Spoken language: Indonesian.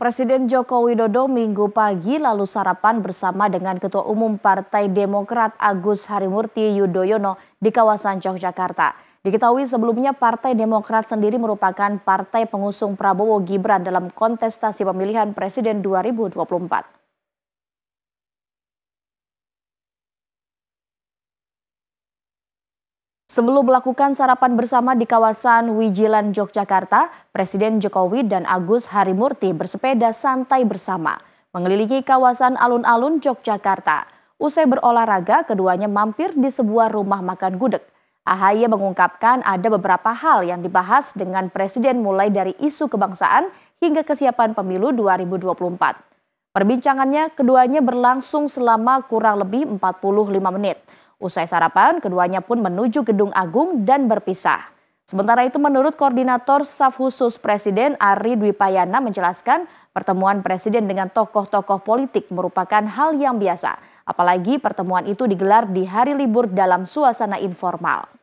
Presiden Joko Widodo minggu pagi lalu sarapan bersama dengan Ketua Umum Partai Demokrat Agus Harimurti Yudhoyono di kawasan Yogyakarta. Diketahui sebelumnya Partai Demokrat sendiri merupakan partai pengusung Prabowo Gibran dalam kontestasi pemilihan Presiden 2024. Sebelum melakukan sarapan bersama di kawasan Wijilan, Yogyakarta, Presiden Jokowi dan Agus Harimurti bersepeda santai bersama mengelilingi kawasan alun-alun Yogyakarta. Usai berolahraga, keduanya mampir di sebuah rumah makan gudeg. Ahaye mengungkapkan ada beberapa hal yang dibahas dengan Presiden mulai dari isu kebangsaan hingga kesiapan pemilu 2024. Perbincangannya keduanya berlangsung selama kurang lebih 45 menit. Usai sarapan, keduanya pun menuju Gedung Agung dan berpisah. Sementara itu menurut Koordinator Staf Khusus Presiden Ari Dwi Payana menjelaskan pertemuan Presiden dengan tokoh-tokoh politik merupakan hal yang biasa. Apalagi pertemuan itu digelar di hari libur dalam suasana informal.